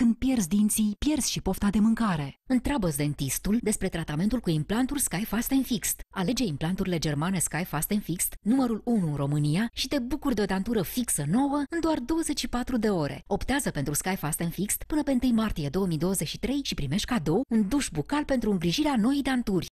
Când pierzi dinții, pierzi și pofta de mâncare. întreabă dentistul despre tratamentul cu implanturi Sky Fast and Fixed. Alege implanturile germane Sky Fast and Fixed, numărul 1 în România și te bucuri de o dantură fixă nouă în doar 24 de ore. Optează pentru Sky Fast and Fixed până pe 1 martie 2023 și primești cadou un duș bucal pentru îngrijirea noii danturi.